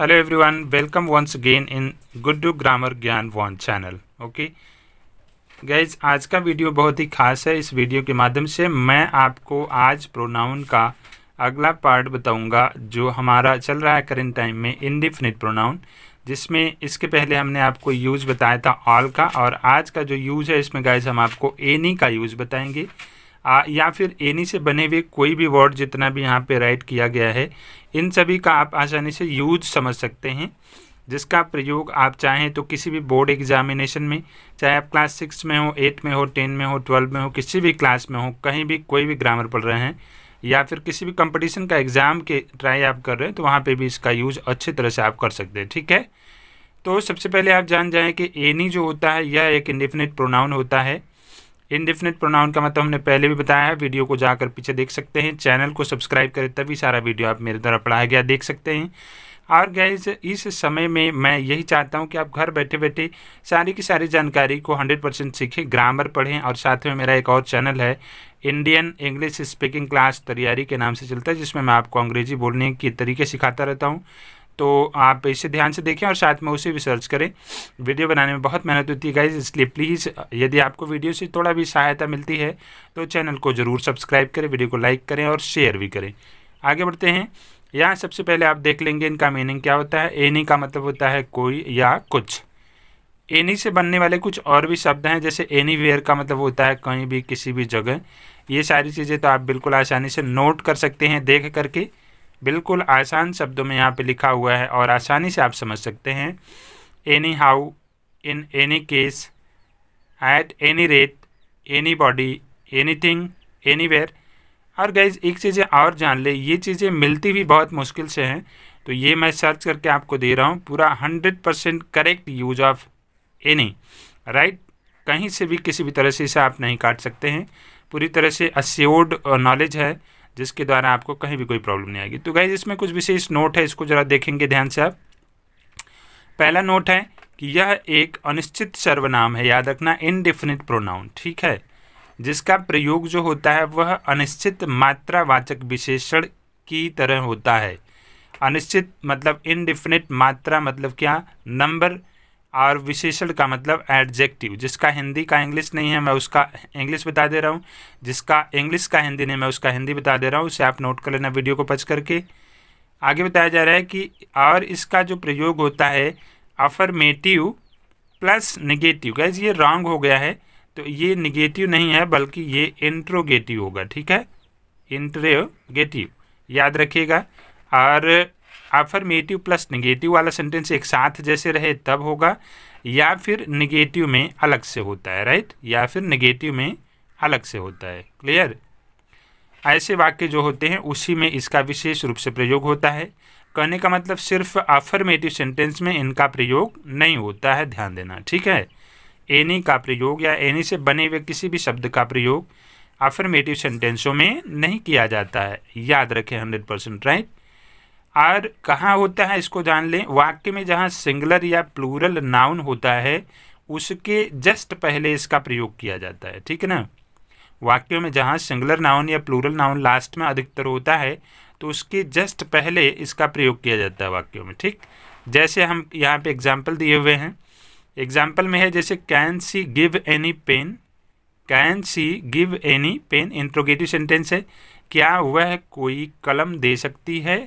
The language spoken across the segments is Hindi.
Hello everyone welcome once again in Guddu grammar Gyan one channel okay guys आज का वीडियो बहुत ही खास है इस वीडियो के माध्यम से मैं आपको आज प्रोनाउन का अगला पार्ट बताऊंगा जो हमारा चल रहा है करेंट टाइम में इनडिफिनिट प्रोनाउन जिसमें इसके पहले हमने आपको यूज बताया था ऑल का और आज का जो यूज है इसमें गाइज हम आपको एनी का यूज बताएंगे आ, या फिर एनी से बने हुए कोई भी वर्ड जितना भी यहाँ पे राइट किया गया है इन सभी का आप आसानी से यूज समझ सकते हैं जिसका प्रयोग आप चाहें तो किसी भी बोर्ड एग्जामिनेशन में चाहे आप क्लास सिक्स में हो एट में हो टेन में हो ट्वेल्व में हो किसी भी क्लास में हो कहीं भी कोई भी ग्रामर पढ़ रहे हैं या फिर किसी भी कंपटीशन का एग्ज़ाम के ट्राई आप कर रहे हैं तो वहाँ पे भी इसका यूज़ अच्छी तरह से आप कर सकते हैं ठीक है तो सबसे पहले आप जान जाएँ कि एनी जो होता है यह एक इंडिफिनिट प्रोनाउन होता है इनडिफिनिट प्रोनाउन का मतलब हमने पहले भी बताया है वीडियो को जाकर पीछे देख सकते हैं चैनल को सब्सक्राइब करें तभी सारा वीडियो आप मेरे द्वारा पढ़ाया गया देख सकते हैं और गैज इस समय में मैं यही चाहता हूं कि आप घर बैठे बैठे सारी की सारी जानकारी को 100 परसेंट सीखें ग्रामर पढ़ें और साथ में मेरा एक और चैनल है इंडियन इंग्लिश स्पीकिंग क्लास तैयारी के नाम से चलता है जिसमें मैं आपको अंग्रेजी बोलने के तरीके सिखाता रहता हूँ तो आप इसे ध्यान से देखें और साथ में उसे भी सर्च करें वीडियो बनाने में बहुत मेहनत होती है गाइज इसलिए प्लीज़ यदि आपको वीडियो से थोड़ा भी सहायता मिलती है तो चैनल को ज़रूर सब्सक्राइब करें वीडियो को लाइक करें और शेयर भी करें आगे बढ़ते हैं यहाँ सबसे पहले आप देख लेंगे इनका मीनिंग क्या होता है एनी का मतलब होता है कोई या कुछ एनी से बनने वाले कुछ और भी शब्द हैं जैसे एनी वेयर का मतलब होता है कहीं भी किसी भी जगह ये सारी चीज़ें तो आप बिल्कुल आसानी से नोट कर सकते हैं देख करके बिल्कुल आसान शब्दों में यहाँ पे लिखा हुआ है और आसानी से आप समझ सकते हैं anyhow in any case at any rate anybody anything anywhere और गैज एक चीज़ें और जान ले ये चीज़ें मिलती भी बहुत मुश्किल से हैं तो ये मैं सर्च करके आपको दे रहा हूँ पूरा hundred percent correct use of any right कहीं से भी किसी भी तरह से इसे आप नहीं काट सकते हैं पूरी तरह से अस्योर्ड नॉलेज है जिसके द्वारा आपको कहीं भी कोई प्रॉब्लम नहीं आएगी तो गाइज इसमें कुछ विशेष नोट है इसको ज़रा देखेंगे ध्यान से आप पहला नोट है कि यह एक अनिश्चित सर्वनाम है याद रखना इनडिफिनिट प्रोनाउन ठीक है जिसका प्रयोग जो होता है वह अनिश्चित मात्रावाचक विशेषण की तरह होता है अनिश्चित मतलब इनडिफिनिट मात्रा मतलब क्या नंबर और विशेषण का मतलब एडजेक्टिव जिसका हिंदी का इंग्लिश नहीं है मैं उसका इंग्लिश बता दे रहा हूँ जिसका इंग्लिश का हिंदी नहीं मैं उसका हिंदी बता दे रहा हूँ उसे आप नोट कर लेना वीडियो को पच करके आगे बताया जा रहा है कि और इसका जो प्रयोग होता है अफर्मेटिव प्लस निगेटिव गैज ये रॉन्ग हो गया है तो ये निगेटिव नहीं है बल्कि ये इंट्रोगेटिव होगा ठीक है इंट्रोगेटिव याद रखिएगा और अफर्मेटिव प्लस निगेटिव वाला सेंटेंस एक साथ जैसे रहे तब होगा या फिर निगेटिव में अलग से होता है राइट या फिर निगेटिव में अलग से होता है क्लियर ऐसे वाक्य जो होते हैं उसी में इसका विशेष रूप से प्रयोग होता है कहने का मतलब सिर्फ अफर्मेटिव सेंटेंस में इनका प्रयोग नहीं होता है ध्यान देना ठीक है एनी का प्रयोग या एनी से बने हुए किसी भी शब्द का प्रयोग अफर्मेटिव सेंटेंसों में नहीं किया जाता है याद रखें हंड्रेड परसेंट राइट और कहाँ होता है इसको जान लें वाक्य में जहाँ सिंगलर या प्लूरल नाउन होता है उसके जस्ट पहले इसका प्रयोग किया जाता है ठीक है ना वाक्यों में जहाँ सिंगलर नाउन या प्लूरल नाउन लास्ट में अधिकतर होता है तो उसके जस्ट पहले इसका प्रयोग किया जाता है वाक्यों में ठीक जैसे हम यहाँ पे एग्जाम्पल दिए हुए हैं एग्जाम्पल में है जैसे can she give any pen can she give any pen interrogative sentence है क्या वह कोई कलम दे सकती है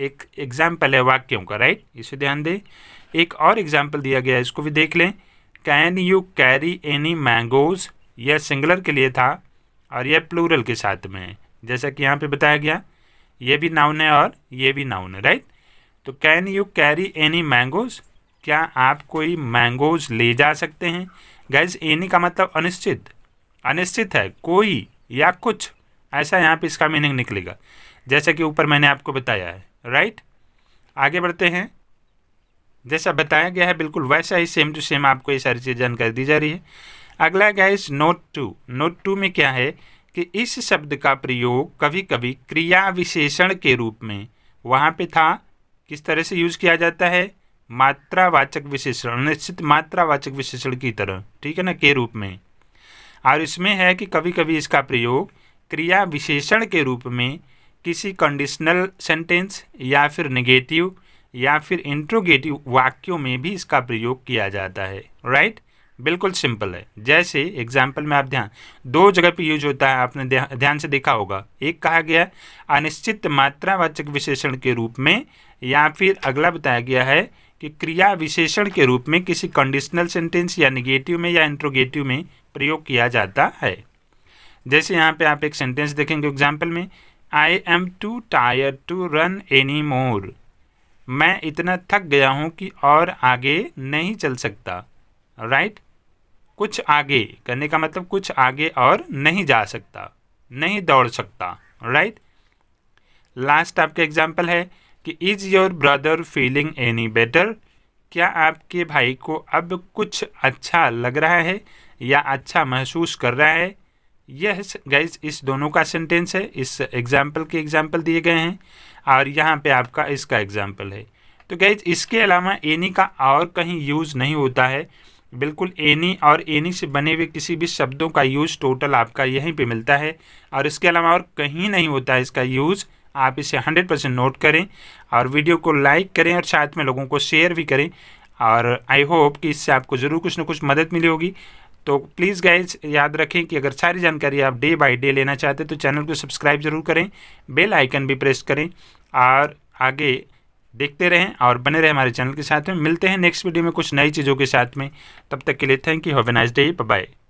एक एग्जाम्पल है वाक्यों का राइट इसे ध्यान दें एक और एग्जाम्पल दिया गया है इसको भी देख लें can you carry any mangoes यह सिंगुलर के लिए था और यह प्लूरल के साथ में है जैसा कि यहाँ पे बताया गया ये भी नाउन है और ये भी नाउन है राइट तो can you carry any mangoes क्या आप कोई मैंगोज ले जा सकते हैं गैज एनी का मतलब अनिश्चित अनिश्चित है कोई या कुछ ऐसा यहाँ पे इसका मीनिंग निकलेगा जैसा कि ऊपर मैंने आपको बताया है राइट आगे बढ़ते हैं जैसा बताया गया है बिल्कुल वैसा ही सेम टू सेम आपको ये सारी चीज़ जानकारी दी जा रही है अगला guess note two note two में क्या है कि इस शब्द का प्रयोग कभी कभी क्रिया विशेषण के रूप में वहाँ पे था किस तरह से यूज़ किया जाता है मात्रावाचक विशेषण निश्चित मात्रावाचक विशेषण की तरह ठीक है ना के रूप में और इसमें है कि कभी कभी इसका प्रयोग क्रिया विशेषण के रूप में किसी कंडीशनल सेंटेंस या फिर नेगेटिव या फिर इंट्रोगेटिव वाक्यों में भी इसका प्रयोग किया जाता है राइट बिल्कुल सिंपल है जैसे एग्जाम्पल में आप ध्यान दो जगह पे यूज होता है आपने ध्यान से देखा होगा एक कहा गया अनिश्चित मात्रावाचक विशेषण के रूप में या फिर अगला बताया गया है कि क्रिया विशेषण के रूप में किसी कंडीशनल सेंटेंस या निगेटिव में या इंट्रोगेटिव में प्रयोग किया जाता है जैसे यहाँ पे आप एक सेंटेंस देखेंगे एग्जाम्पल में I am too tire to run any more मैं इतना थक गया हूँ कि और आगे नहीं चल सकता राइट right? कुछ आगे करने का मतलब कुछ आगे और नहीं जा सकता नहीं दौड़ सकता राइट लास्ट आपका एग्जाम्पल है कि is your brother feeling any better क्या आपके भाई को अब कुछ अच्छा लग रहा है या अच्छा महसूस कर रहा है यस गाइज इस दोनों का सेंटेंस है इस एग्जाम्पल के एग्जाम्पल दिए गए हैं और यहाँ पे आपका इसका एग्जाम्पल है तो गाइज इसके अलावा एनी का और कहीं यूज़ नहीं होता है बिल्कुल एनी और एनी से बने हुए किसी भी शब्दों का यूज़ टोटल आपका यहीं पे मिलता है और इसके अलावा और कहीं नहीं होता है इसका यूज़ आप इसे 100 परसेंट नोट करें और वीडियो को लाइक करें और साथ में लोगों को शेयर भी करें और आई होप कि इससे आपको ज़रूर कुछ ना कुछ मदद मिली होगी तो प्लीज़ गाइज याद रखें कि अगर सारी जानकारी आप डे बाई डे लेना चाहते हैं तो चैनल को सब्सक्राइब जरूर करें बेल आइकन भी प्रेस करें और आगे देखते रहें और बने रहें हमारे चैनल के साथ में मिलते हैं नेक्स्ट वीडियो में कुछ नई चीज़ों के साथ में तब तक के लिए thank you have a nice day bye